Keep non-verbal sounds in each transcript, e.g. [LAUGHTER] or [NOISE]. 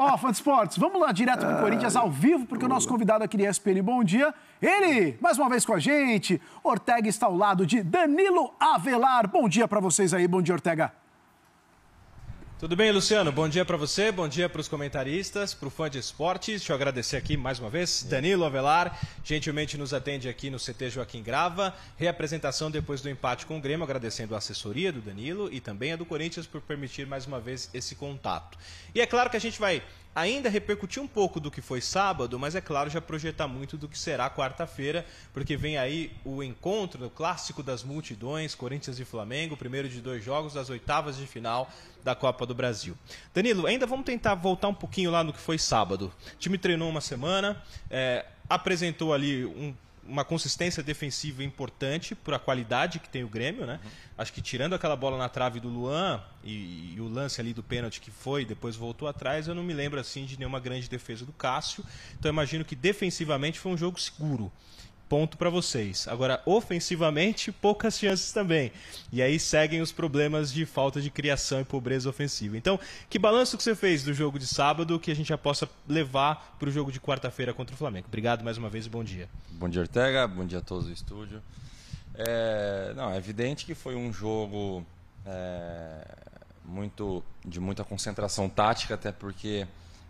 Ó, oh, fã de esportes, vamos lá direto pro Corinthians ao vivo, porque o nosso convidado aqui é SPN Bom Dia, ele, mais uma vez com a gente, Ortega está ao lado de Danilo Avelar. Bom dia para vocês aí, bom dia, Ortega. Tudo bem, Luciano? Bom dia para você, bom dia para os comentaristas, para o fã de esportes. Deixa eu agradecer aqui mais uma vez. É. Danilo Avelar, gentilmente nos atende aqui no CT Joaquim Grava. Reapresentação depois do empate com o Grêmio, agradecendo a assessoria do Danilo e também a do Corinthians por permitir mais uma vez esse contato. E é claro que a gente vai ainda repercutir um pouco do que foi sábado, mas é claro, já projetar muito do que será quarta-feira, porque vem aí o encontro, o clássico das multidões, Corinthians e Flamengo, primeiro de dois jogos das oitavas de final da Copa do Brasil. Danilo, ainda vamos tentar voltar um pouquinho lá no que foi sábado. O time treinou uma semana, é, apresentou ali um uma consistência defensiva importante por a qualidade que tem o Grêmio, né? Uhum. Acho que tirando aquela bola na trave do Luan e, e o lance ali do pênalti que foi, depois voltou atrás, eu não me lembro assim de nenhuma grande defesa do Cássio. Então imagino que defensivamente foi um jogo seguro ponto para vocês. Agora, ofensivamente, poucas chances também. E aí seguem os problemas de falta de criação e pobreza ofensiva. Então, que balanço que você fez do jogo de sábado que a gente já possa levar para o jogo de quarta-feira contra o Flamengo? Obrigado mais uma vez e bom dia. Bom dia, Ortega. Bom dia a todos do estúdio. É, não, é evidente que foi um jogo é, muito de muita concentração tática, até porque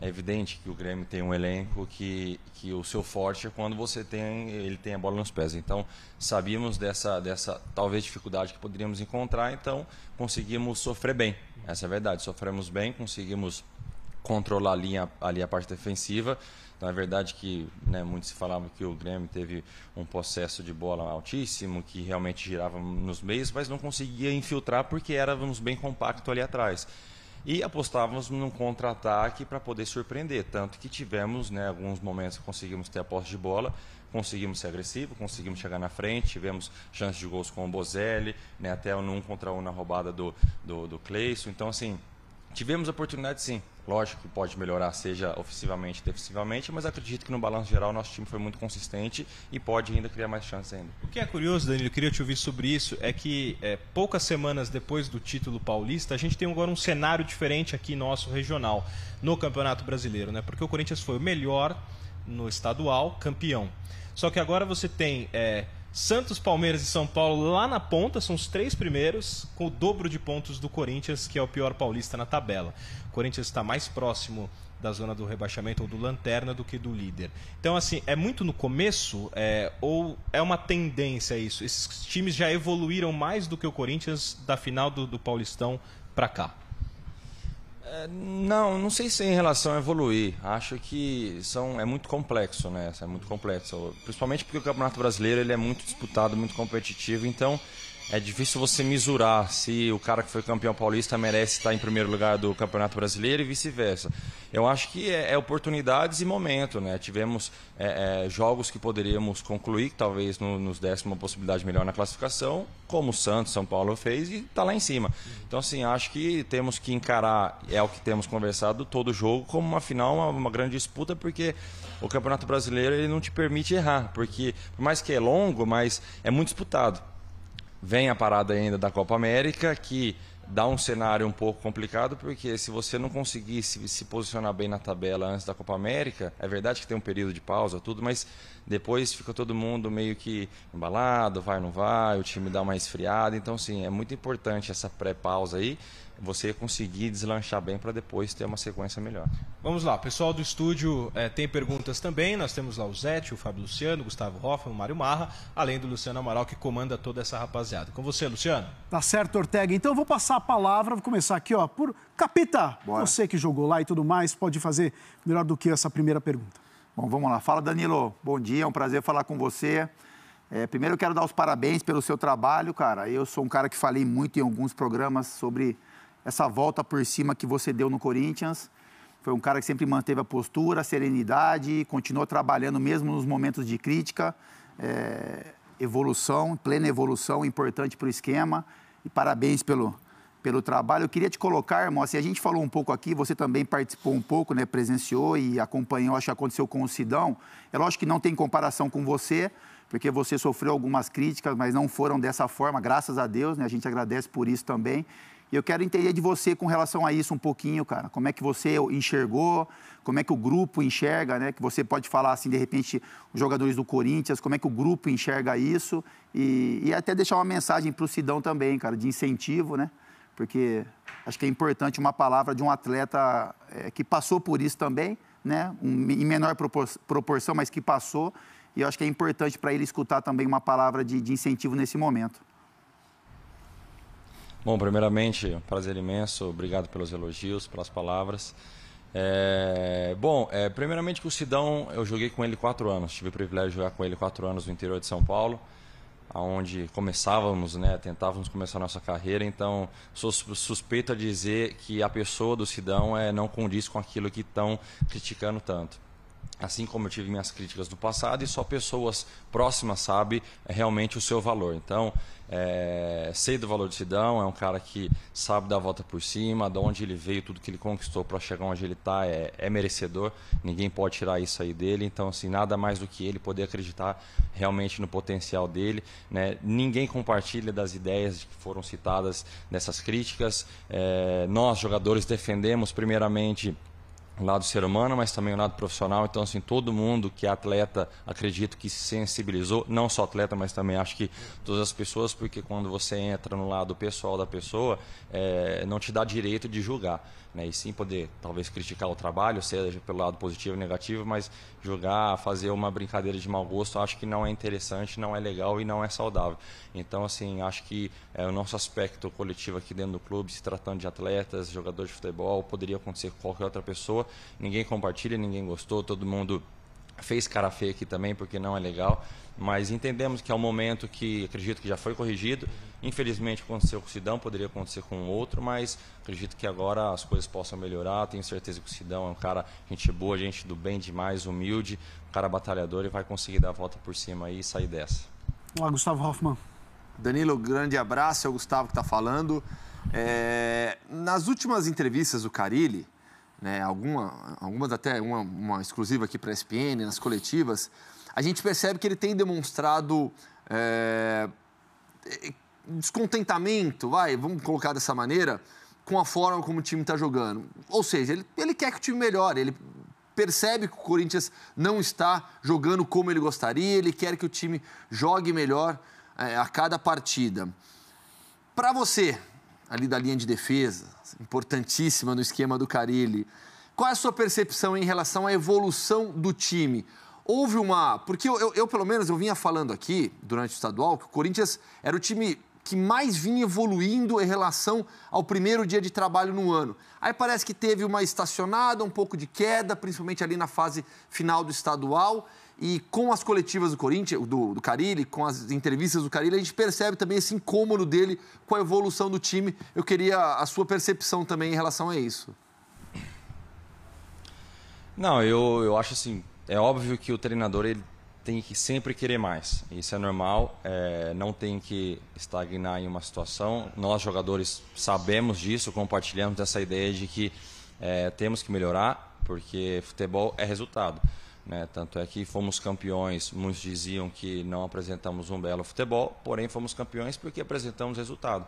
é evidente que o Grêmio tem um elenco que, que o seu forte é quando você tem ele tem a bola nos pés. Então, sabíamos dessa, dessa talvez dificuldade que poderíamos encontrar, então conseguimos sofrer bem. Essa é a verdade. Sofremos bem, conseguimos controlar ali a, ali a parte defensiva. Então é verdade que né, muito se falava que o Grêmio teve um processo de bola altíssimo, que realmente girava nos meios, mas não conseguia infiltrar porque éramos bem compacto ali atrás e apostávamos num contra-ataque para poder surpreender. Tanto que tivemos né, alguns momentos que conseguimos ter a posse de bola, conseguimos ser agressivo, conseguimos chegar na frente, tivemos chances de gols com o Bozelli, né, até um contra um na roubada do, do, do Então, assim, Tivemos oportunidade, sim. Lógico que pode melhorar, seja ofensivamente, defensivamente, mas acredito que no balanço geral nosso time foi muito consistente e pode ainda criar mais chances ainda. O que é curioso, Danilo, queria te ouvir sobre isso, é que é, poucas semanas depois do título paulista, a gente tem agora um cenário diferente aqui nosso regional, no Campeonato Brasileiro, né? Porque o Corinthians foi o melhor no estadual, campeão. Só que agora você tem. É, Santos, Palmeiras e São Paulo lá na ponta, são os três primeiros, com o dobro de pontos do Corinthians, que é o pior paulista na tabela. O Corinthians está mais próximo da zona do rebaixamento ou do lanterna do que do líder. Então, assim, é muito no começo, é, ou é uma tendência isso? Esses times já evoluíram mais do que o Corinthians da final do, do Paulistão para cá? É, não, não sei se é em relação a evoluir. Acho que são, é muito complexo, né? É muito complexo. Principalmente porque o Campeonato Brasileiro ele é muito disputado, muito competitivo. Então, é difícil você misurar se o cara que foi campeão paulista merece estar em primeiro lugar do Campeonato Brasileiro e vice-versa. Eu acho que é, é, oportunidades e momento, né? Tivemos é, é, jogos que poderíamos concluir, talvez no, nos uma possibilidade melhor na classificação, como o Santos, São Paulo fez e está lá em cima. Então, assim, acho que temos que encarar, é o que temos conversado, todo jogo como uma final, uma, uma grande disputa, porque o Campeonato Brasileiro ele não te permite errar, porque por mais que é longo, mas é muito disputado vem a parada ainda da Copa América, que dá um cenário um pouco complicado, porque se você não conseguir se, se, posicionar bem na tabela antes da Copa América, é verdade que tem um período de pausa, tudo, mas depois fica todo mundo meio que embalado, vai ou não vai, o time dá uma esfriada. Então, sim, é muito importante essa pré-pausa aí, você conseguir deslanchar bem para depois ter uma sequência melhor. Vamos lá, pessoal do estúdio é, tem perguntas também. Nós temos lá o Zete, o Fábio Luciano, o Gustavo Hoffman, o Mário Marra, além do Luciano Amaral, que comanda toda essa rapaziada. Com você, Luciano. Tá certo, Ortega. Então eu vou passar a palavra, vou começar aqui, ó, por Capita. Bora. Você que jogou lá e tudo mais, pode fazer melhor do que essa primeira pergunta. Bom, vamos lá. Fala, Danilo. Bom dia, é um prazer falar com você. É, primeiro, eu quero dar os parabéns pelo seu trabalho, cara. Eu sou um cara que falei muito em alguns programas sobre essa volta por cima que você deu no Corinthians. Foi um cara que sempre manteve a postura, a serenidade, continuou trabalhando mesmo nos momentos de crítica. É, evolução, plena evolução, importante para o esquema. E parabéns pelo, pelo trabalho. Eu queria te colocar, irmão, assim, a gente falou um pouco aqui, você também participou um pouco, né, presenciou e acompanhou, acho que aconteceu com o Sidão. É lógico que não tem comparação com você, porque você sofreu algumas críticas, mas não foram dessa forma, graças a Deus, né? A gente agradece por isso também. E eu quero entender de você com relação a isso um pouquinho, cara. Como é que você enxergou? Como é que o grupo enxerga, né? Que você pode falar assim, de repente, os jogadores do Corinthians, como é que o grupo enxerga isso? E, e até deixar uma mensagem para o Sidão também, cara, de incentivo, né? porque acho que é importante uma palavra de um atleta é, que passou por isso também, né? Um, em menor propor proporção, mas que passou. E acho que é importante para ele escutar também uma palavra de, de incentivo nesse momento. Bom, primeiramente, prazer imenso. Obrigado pelos elogios, pelas palavras. É, bom, é, primeiramente com o Sidão, eu joguei com ele quatro anos. Tive o privilégio de jogar com ele quatro anos no interior de São Paulo aonde começávamos, né, tentávamos começar nossa carreira. Então, sou suspeito a dizer que a pessoa do Sidão é não condiz com aquilo que estão criticando tanto assim como eu tive minhas críticas no passado, e só pessoas próximas sabem é realmente o seu valor. Então, é, sei do valor de Sidão, é um cara que sabe dar a volta por cima, de onde ele veio, tudo que ele conquistou para chegar onde ele está, é, é, merecedor, ninguém pode tirar isso aí dele. Então, assim, nada mais do que ele poder acreditar realmente no potencial dele. Né? Ninguém compartilha das ideias que foram citadas nessas críticas. É, nós, jogadores, defendemos primeiramente lado ser humano, mas também o lado profissional. Então, assim, todo mundo que é atleta, acredito que se sensibilizou, não só atleta, mas também acho que todas as pessoas, porque quando você entra no lado pessoal da pessoa, é, não te dá direito de julgar, né? E sim poder, talvez, criticar o trabalho, seja pelo lado positivo ou negativo, mas julgar, fazer uma brincadeira de mau gosto, acho que não é interessante, não é legal e não é saudável. Então, assim, acho que é, o nosso aspecto coletivo aqui dentro do clube, se tratando de atletas, jogadores de futebol, poderia acontecer com qualquer outra pessoa, ninguém compartilha, ninguém gostou, todo mundo fez cara feia aqui também, porque não é legal, mas entendemos que é um momento que acredito que já foi corrigido. Infelizmente aconteceu com o Sidão, poderia acontecer com outro, mas acredito que agora as coisas possam melhorar. Tenho certeza que o Sidão é um cara, gente boa, gente do bem demais, humilde, um cara batalhador e vai conseguir dar a volta por cima e sair dessa. Olá, Gustavo Hoffman. Danilo, grande abraço, é o Gustavo que está falando. É... nas últimas entrevistas do Carilli, né, alguma, algumas até uma, uma exclusiva aqui para a SPN, nas coletivas, a gente percebe que ele tem demonstrado é, descontentamento, vai, vamos colocar dessa maneira, com a forma como o time está jogando. Ou seja, ele, ele quer que o time melhore, ele percebe que o Corinthians não está jogando como ele gostaria, ele quer que o time jogue melhor é, a cada partida. Para você, ali da linha de defesa, importantíssima no esquema do Carilli. Qual é a sua percepção em relação à evolução do time? Houve uma. Porque eu, eu, eu, pelo menos, eu vinha falando aqui durante o estadual que o Corinthians era o time que mais vinha evoluindo em relação ao primeiro dia de trabalho no ano. Aí parece que teve uma estacionada, um pouco de queda, principalmente ali na fase final do estadual. E com as coletivas do Corinthians, do, do Carilli, com as entrevistas do Carilli, a gente percebe também esse incômodo dele com a evolução do time. Eu queria a sua percepção também em relação a isso. Não, eu, eu acho assim, é óbvio que o treinador ele tem que sempre querer mais. Isso é normal, é, não tem que estagnar em uma situação. Nós, jogadores, sabemos disso, compartilhamos dessa ideia de que é, temos que melhorar, porque futebol é resultado. Né? Tanto é que fomos campeões, muitos diziam que não apresentamos um belo futebol, porém fomos campeões porque apresentamos resultado.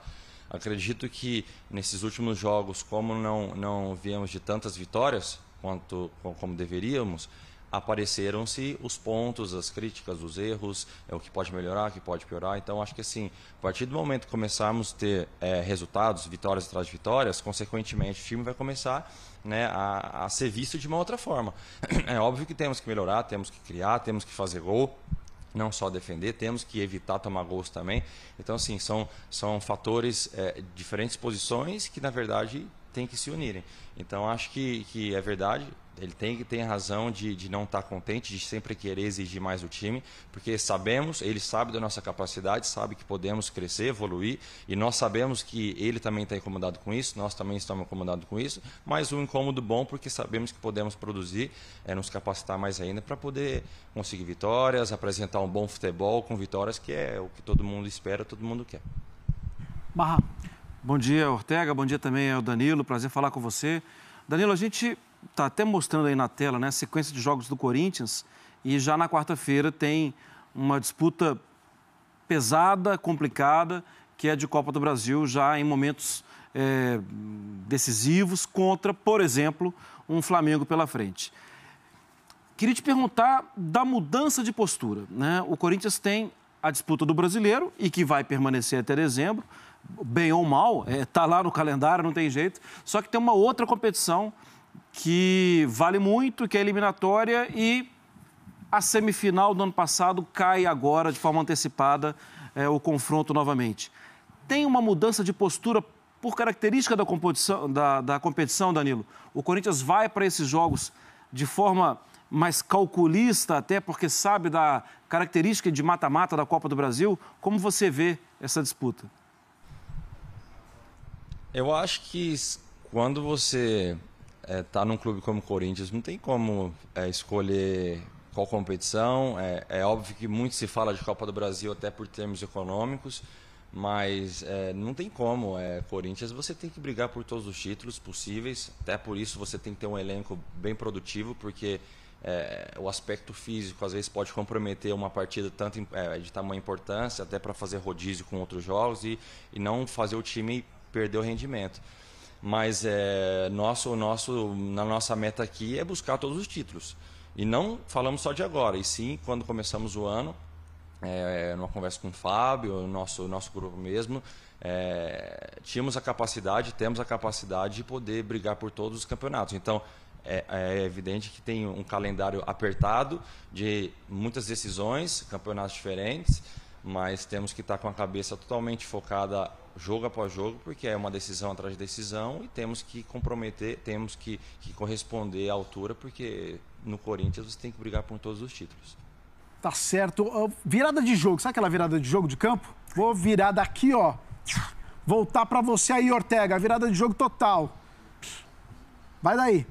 Acredito que nesses últimos jogos, como não, não viemos de tantas vitórias quanto como deveríamos, apareceram-se os pontos, as críticas, os erros, é, o que pode melhorar, o que pode piorar. Então, acho que assim, a partir do momento que começarmos a ter é, resultados, vitórias atrás de vitórias, consequentemente o time vai começar né, a, a ser visto de uma outra forma. [CLEARS THROAT] É óbvio que temos que melhorar, temos que criar, temos que fazer gol não só defender, temos que evitar tomar gols também. Então, assim, são, são fatores, é, diferentes posições que, na verdade, têm que se unirem. Então, acho que, que é verdade, ele tem, tem razão de, de não estar tá contente, de sempre querer exigir mais do time, porque sabemos, ele sabe da nossa capacidade, sabe que podemos crescer, evoluir, e nós sabemos que ele também está incomodado com isso, nós também estamos incomodados com isso, mas um incômodo bom, porque sabemos que podemos produzir, é, nos capacitar mais ainda para poder conseguir vitórias, apresentar um bom futebol com vitórias, que é o que todo mundo espera, todo mundo quer. Barra. Bom dia, Ortega. Bom dia também ao Danilo. Prazer falar com você. Danilo, a gente está até mostrando aí na tela, né? A sequência de jogos do Corinthians. E já na quarta-feira tem uma disputa pesada, complicada, que é de Copa do Brasil, já em momentos é, decisivos, contra, por exemplo, um Flamengo pela frente. Queria te perguntar da mudança de postura. Né? O Corinthians tem a disputa do brasileiro e que vai permanecer até dezembro, bem ou mal, está eh, é, lá no calendário, não tem jeito. Só que tem uma outra competição que vale muito, que é eliminatória e a semifinal do ano passado cai agora de forma antecipada é, o confronto novamente. Tem uma mudança de postura por característica da competição, da, da competição Danilo? O Corinthians vai para esses jogos de forma mais calculista, até porque sabe da característica de mata-mata da Copa do Brasil. Como você vê essa disputa? Eu acho que quando você é, tá num clube como o Corinthians, não tem como é, escolher qual competição. É, é, óbvio que muito se fala de Copa do Brasil até por termos econômicos, mas é, não tem como. É, Corinthians, você tem que brigar por todos os títulos possíveis. Até por isso você tem que ter um elenco bem produtivo, porque é, o aspecto físico às vezes pode comprometer uma partida tanto é, de tamanha importância até para fazer rodízio com outros jogos e, e não fazer o time perder o rendimento. Mas é, nosso, nosso, na nossa meta aqui é buscar todos os títulos. E não falamos só de agora, e sim quando começamos o ano, é, numa conversa com o Fábio, nosso, nosso grupo mesmo, é, tínhamos a capacidade, temos a capacidade de poder brigar por todos os campeonatos. Então, é, é evidente que tem um calendário apertado de muitas decisões, campeonatos diferentes, mas temos que estar com a cabeça totalmente focada jogo após jogo, porque é uma decisão atrás de decisão e temos que comprometer, temos que, que corresponder à altura, porque no Corinthians você tem que brigar por todos os títulos. Tá certo. Virada de jogo, sabe aquela virada de jogo de campo? Vou virar daqui, ó. Voltar para você aí, Ortega. Virada de jogo total. Vai daí.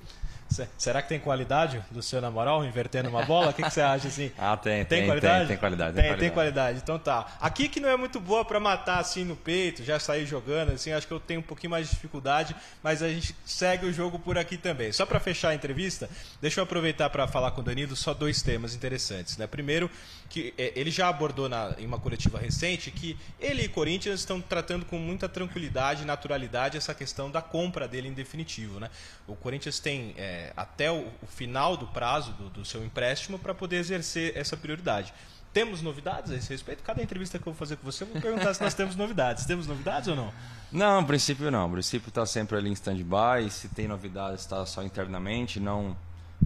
Será que tem qualidade do seu namoral invertendo uma bola? O que, que você acha assim? [LAUGHS] Ah, tem, tem, tem qualidade. Tem, tem qualidade. Tem, tem, qualidade. Então tá. Aqui que não é muito boa para matar assim no peito, já sair jogando assim, acho que eu tenho um pouquinho mais de dificuldade, mas a gente segue o jogo por aqui também. Só para fechar a entrevista, deixa eu aproveitar para falar com o Danilo só dois temas interessantes, né? Primeiro, que é, ele já abordou na, em uma coletiva recente que ele e Corinthians estão tratando com muita tranquilidade e naturalidade essa questão da compra dele em definitivo, né? O Corinthians tem é, é, até o, o, final do prazo do, do seu empréstimo para poder exercer essa prioridade. Temos novidades a esse respeito? Cada entrevista que eu vou fazer com você, eu vou perguntar se nós temos novidades. Temos novidades ou não? Não, no princípio não. No princípio está sempre ali em stand-by. Se tem novidades, está só internamente. Não,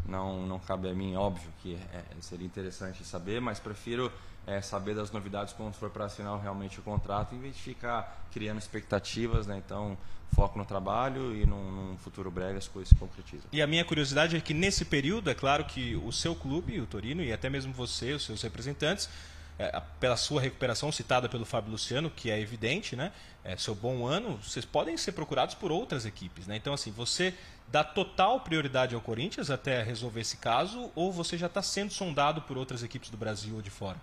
não, não cabe a mim, óbvio que é, é seria interessante saber, mas prefiro é, saber das novidades quando for para assinar realmente o contrato, em vez de ficar criando expectativas, né? Então, foco no trabalho e num, num, futuro breve as coisas se concretizam. E a minha curiosidade é que nesse período, é claro que o seu clube, o Torino, e até mesmo você, os seus representantes, é, pela sua recuperação citada pelo Fábio Luciano, que é evidente, né? É, seu bom ano, vocês podem ser procurados por outras equipes, né? Então, assim, você dá total prioridade ao Corinthians até resolver esse caso, ou você já está sendo sondado por outras equipes do Brasil ou de fora?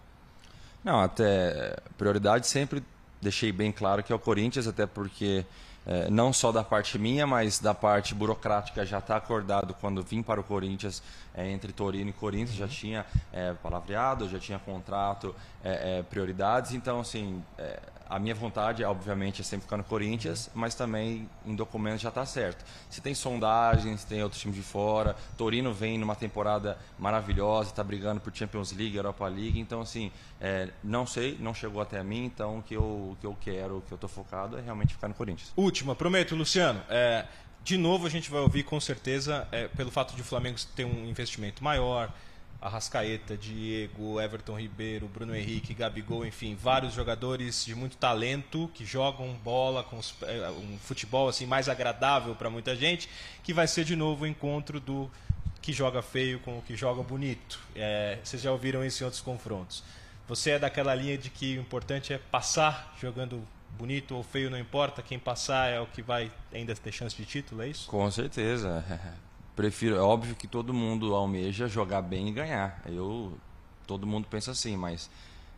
Não, até prioridade sempre deixei bem claro que é o Corinthians, até porque é, não só da parte minha, mas da parte burocrática já está acordado quando vim para o Corinthians, é, entre Torino e Corinthians, já uhum. tinha é, palavreado, já tinha contrato, é, é, prioridades, então assim é, a minha vontade, obviamente, é sempre ficar no Corinthians, mas também em documentos já está certo. Se tem sondagens, tem outros times de fora, Torino vem numa temporada maravilhosa, está brigando por Champions League, Europa League, então assim, é, não sei, não chegou até mim, então o que eu, o que eu quero, o que eu estou focado é realmente ficar no Corinthians. Última, prometo, Luciano. É, de novo a gente vai ouvir com certeza, é, pelo fato de o Flamengo ter um investimento maior, Arrascaeta, Diego, Everton Ribeiro, Bruno Henrique, Gabigol, enfim, vários jogadores de muito talento que jogam bola com os, eh, um futebol assim mais agradável para muita gente, que vai ser de novo o encontro do que joga feio com o que joga bonito. É, vocês já ouviram isso em outros confrontos. Você é daquela linha de que o importante é passar jogando bonito ou feio, não importa, quem passar é o que vai ainda ter chance de título, é isso? Com certeza. [LAUGHS] prefiro. É óbvio que todo mundo almeja jogar bem e ganhar. Eu, todo mundo pensa assim, mas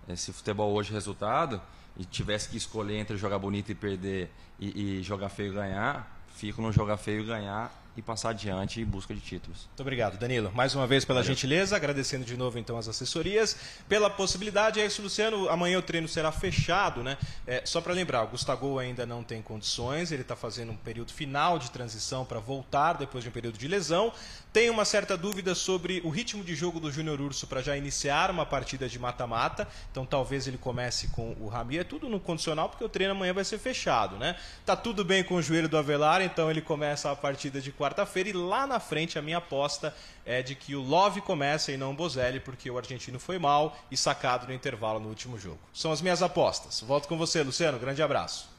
é, se futebol hoje é resultado e tivesse que escolher entre jogar bonito e perder e, e jogar feio e ganhar, fico no jogar feio e ganhar e passar adiante em busca de títulos. Muito obrigado, Danilo. Mais uma vez pela Valeu. gentileza, agradecendo de novo então as assessorias, pela possibilidade. É isso, Luciano. Amanhã o treino será fechado, né? É, só para lembrar, o Gustavo ainda não tem condições, ele está fazendo um período final de transição para voltar depois de um período de lesão. Tem uma certa dúvida sobre o ritmo de jogo do Júnior Urso para já iniciar uma partida de mata-mata, então talvez ele comece com o Rami. É tudo no condicional, porque o treino amanhã vai ser fechado, né? Tá tudo bem com o joelho do Avelar, então ele começa a partida de quarta quarta-feira. E lá na frente, a minha aposta é de que o Love começa e não o Bozelli, porque o argentino foi mal e sacado no intervalo no último jogo. São as minhas apostas. Volto com você, Luciano. Grande abraço.